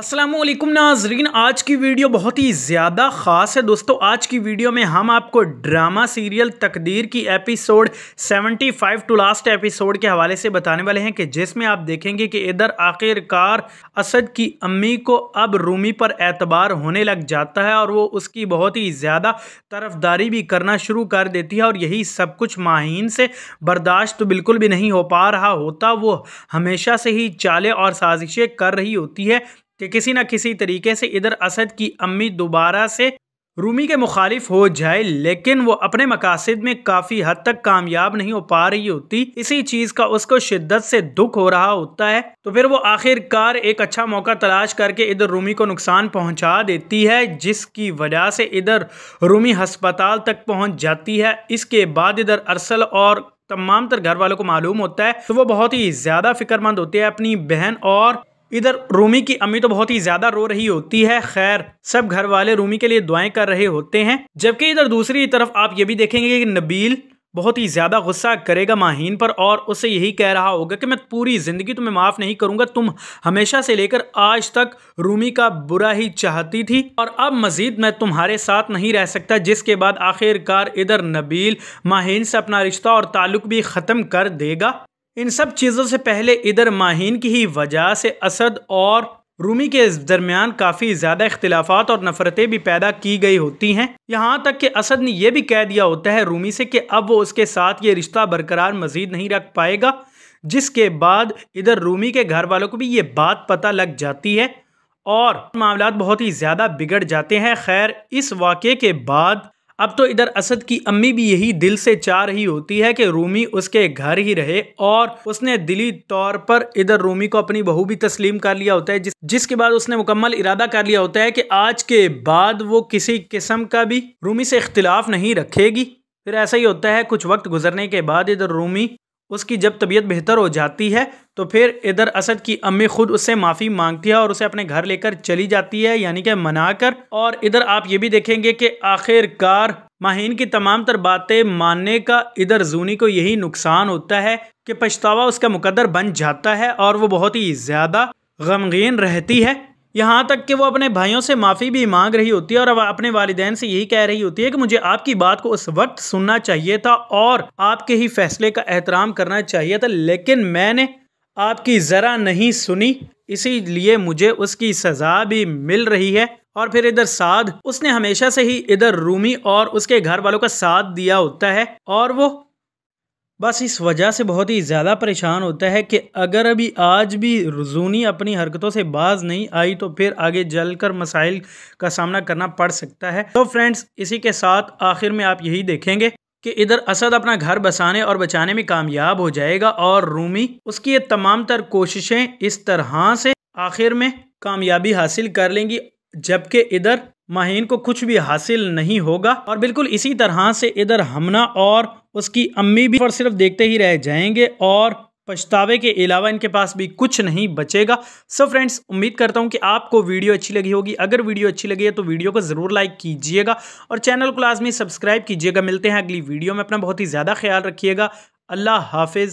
असलम नाजरीन आज की वीडियो बहुत ही ज़्यादा ख़ास है दोस्तों आज की वीडियो में हम आपको ड्रामा सीरियल तकदीर की एपिसोड 75 टू लास्ट एपिसोड के हवाले से बताने वाले हैं कि जिसमें आप देखेंगे कि इधर आखिरकार असद की अम्मी को अब रूमी पर एतबार होने लग जाता है और वो उसकी बहुत ही ज़्यादा तरफदारी भी करना शुरू कर देती है और यही सब कुछ माहन से बर्दाश्त तो बिल्कुल भी नहीं हो पा रहा होता वो हमेशा से ही चाले और साजिशें कर रही होती है कि किसी न किसी तरीके से इधर असद की अम्मी दोबारा से रूमी के मुखालिफ हो जाए लेकिन वो अपने मकासद में काफ़ी हद तक कामयाब नहीं हो पा रही होती इसी चीज़ का उसको शिद्दत से दुख हो रहा होता है तो फिर वो आखिरकार एक अच्छा मौका तलाश करके इधर रूमी को नुकसान पहुंचा देती है जिसकी वजह से इधर रूमी हस्पताल तक पहुंच जाती है इसके बाद इधर अरसल और तमाम तर घर वालों को मालूम होता है तो वो बहुत ही ज़्यादा फिक्रमंद होते हैं अपनी बहन और इधर रूमी की अम्मी तो बहुत ही ज्यादा रो रही होती है खैर सब घर वाले रूमी के लिए दुआएं कर रहे होते हैं जबकि इधर दूसरी तरफ आप ये भी देखेंगे कि नबील बहुत ही ज़्यादा गुस्सा करेगा माहीन पर और उसे यही कह रहा होगा कि मैं पूरी ज़िंदगी तुम्हें माफ़ नहीं करूंगा तुम हमेशा से लेकर आज तक रूमी का बुरा ही चाहती थी और अब मज़ीद मैं तुम्हारे साथ नहीं रह सकता जिसके बाद आखिरकार इधर नबील माहीन से अपना रिश्ता और ताल्लुक भी ख़त्म कर देगा इन सब चीज़ों से पहले इधर माहीन की ही वजह से असद और रूमी के दरमियान काफ़ी ज़्यादा इख्तलाफात और नफ़रतें भी पैदा की गई होती हैं यहाँ तक कि असद ने यह भी कह दिया होता है रूमी से कि अब वो उसके साथ ये रिश्ता बरकरार मजीद नहीं रख पाएगा जिसके बाद इधर रूमी के घर वालों को भी ये बात पता लग जाती है और मामला बहुत ही ज़्यादा बिगड़ जाते हैं खैर इस वाक़े के बाद अब तो इधर असद की अम्मी भी यही दिल से चाह रही होती है कि रूमी उसके घर ही रहे और उसने दिली तौर पर इधर रूमी को अपनी बहू भी तस्लीम कर लिया होता है जिस, जिसके बाद उसने मुकम्मल इरादा कर लिया होता है कि आज के बाद वो किसी किस्म का भी रूमी से इख्तिलाफ नहीं रखेगी फिर ऐसा ही होता है कुछ वक्त गुजरने के बाद इधर रूमी उसकी जब तबीयत बेहतर हो जाती है तो फिर इधर असद की अम्मी खुद उससे माफ़ी मांगती है और उसे अपने घर लेकर चली जाती है यानी कि मना कर और इधर आप ये भी देखेंगे कि आखिरकार माहीन की तमाम तर बातें मानने का इधर जूनी को यही नुकसान होता है कि पछतावा उसका मुकदर बन जाता है और वो बहुत ही ज़्यादा गमगीन रहती है यहाँ तक कि वो अपने भाइयों से माफ़ी भी मांग रही होती है और अपने वालदेन से यही कह रही होती है कि मुझे आपकी बात को उस वक्त सुनना चाहिए था और आपके ही फैसले का एहतराम करना चाहिए था लेकिन मैंने आपकी ज़रा नहीं सुनी इसीलिए मुझे उसकी सज़ा भी मिल रही है और फिर इधर साध उसने हमेशा से ही इधर रूमी और उसके घर वालों का साथ दिया होता है और वो बस इस वजह से बहुत ही ज़्यादा परेशान होता है कि अगर अभी आज भी रुजूनी अपनी हरकतों से बाज नहीं आई तो फिर आगे जल कर मसाइल का सामना करना पड़ सकता है तो फ्रेंड्स इसी के साथ आखिर में आप यही देखेंगे कि इधर असद अपना घर बसाने और बचाने में कामयाब हो जाएगा और रूमी उसकी ये तमाम तर कोशिशें इस तरह से आखिर में कामयाबी हासिल कर लेंगी जबकि इधर माहीन को कुछ भी हासिल नहीं होगा और बिल्कुल इसी तरह से इधर हमना और उसकी अम्मी भी और सिर्फ देखते ही रह जाएंगे और पछतावे के अलावा इनके पास भी कुछ नहीं बचेगा सो फ्रेंड्स उम्मीद करता हूँ कि आपको वीडियो अच्छी लगी होगी अगर वीडियो अच्छी लगी है तो वीडियो को ज़रूर लाइक कीजिएगा और चैनल को लाजमी सब्सक्राइब कीजिएगा मिलते हैं अगली वीडियो में अपना बहुत ही ज़्यादा ख्याल रखिएगा अल्लाह हाफिज़